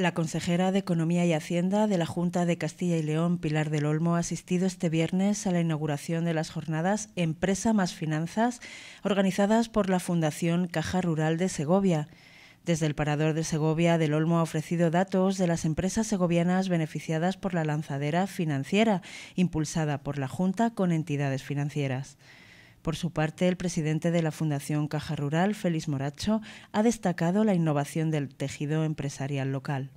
La consejera de Economía y Hacienda de la Junta de Castilla y León, Pilar del Olmo, ha asistido este viernes a la inauguración de las jornadas Empresa más Finanzas, organizadas por la Fundación Caja Rural de Segovia. Desde el Parador de Segovia, Del Olmo ha ofrecido datos de las empresas segovianas beneficiadas por la lanzadera financiera, impulsada por la Junta con entidades financieras. Por su parte, el presidente de la Fundación Caja Rural, Félix Moracho, ha destacado la innovación del tejido empresarial local.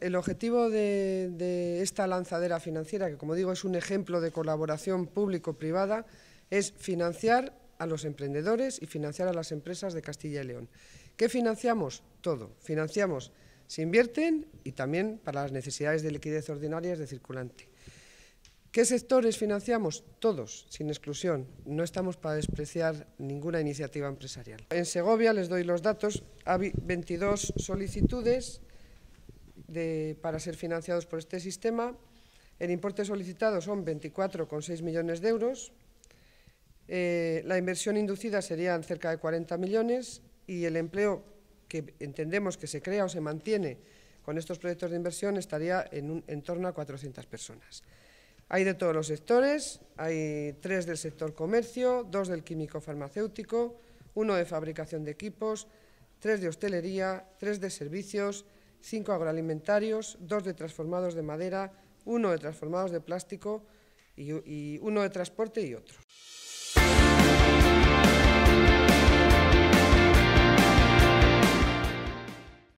El objetivo de, esta lanzadera financiera, que como digo es un ejemplo de colaboración público-privada, es financiar a los emprendedores y financiar a las empresas de Castilla y León. ¿Qué financiamos? Todo. Financiamos, se invierten y también para las necesidades de liquidez ordinarias de circulante. ¿Qué sectores financiamos? Todos, sin exclusión. No estamos para despreciar ninguna iniciativa empresarial. En Segovia, les doy los datos, hay 22 solicitudes para ser financiados por este sistema. El importe solicitado son 24,6 millones de euros. Eh, la inversión inducida serían cerca de 40 millones y el empleo que entendemos que se crea o se mantiene con estos proyectos de inversión estaría en, en torno a 400 personas. Hay de todos los sectores, hay tres del sector comercio, dos del químico farmacéutico, uno de fabricación de equipos, tres de hostelería, tres de servicios, cinco agroalimentarios, dos de transformados de madera, uno de transformados de plástico y, uno de transporte y otro.